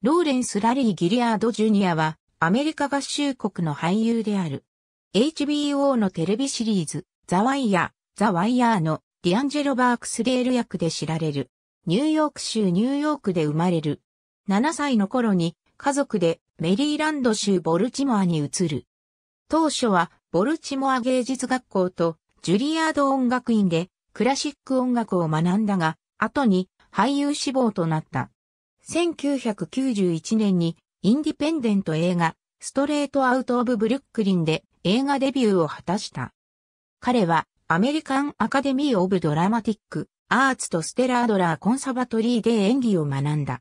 ローレンス・ラリー・ギリアード・ジュニアは、アメリカ合衆国の俳優である。HBO のテレビシリーズ、ザ・ワイヤー、ザ・ワイヤーのディアンジェロ・バークスデール役で知られる。ニューヨーク州ニューヨークで生まれる。7歳の頃に家族でメリーランド州ボルチモアに移る。当初はボルチモア芸術学校とジュリアード音楽院でクラシック音楽を学んだが、後に俳優志望となった。1991年にインディペンデント映画ストレートアウトオブブルックリンで映画デビューを果たした。彼はアメリカンアカデミー・オブ・ドラマティック・アーツとステラードラー・コンサバトリーで演技を学んだ。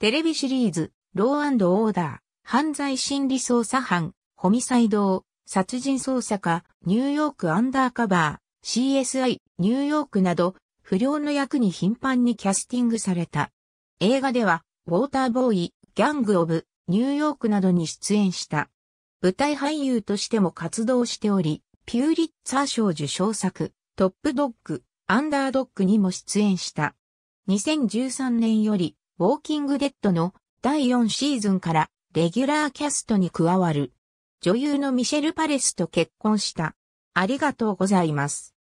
テレビシリーズ、ローオーダー、犯罪心理捜査班、ホミサイド、殺人捜査課、ニューヨークアンダーカバー、CSI、ニューヨークなど、不良の役に頻繁にキャスティングされた。映画では、ウォーターボーイ、ギャング・オブ、ニューヨークなどに出演した。舞台俳優としても活動しており、ピューリッツァー賞受賞作、トップドッグ、アンダードッグにも出演した。2013年より、ウォーキングデッドの第4シーズンからレギュラーキャストに加わる。女優のミシェル・パレスと結婚した。ありがとうございます。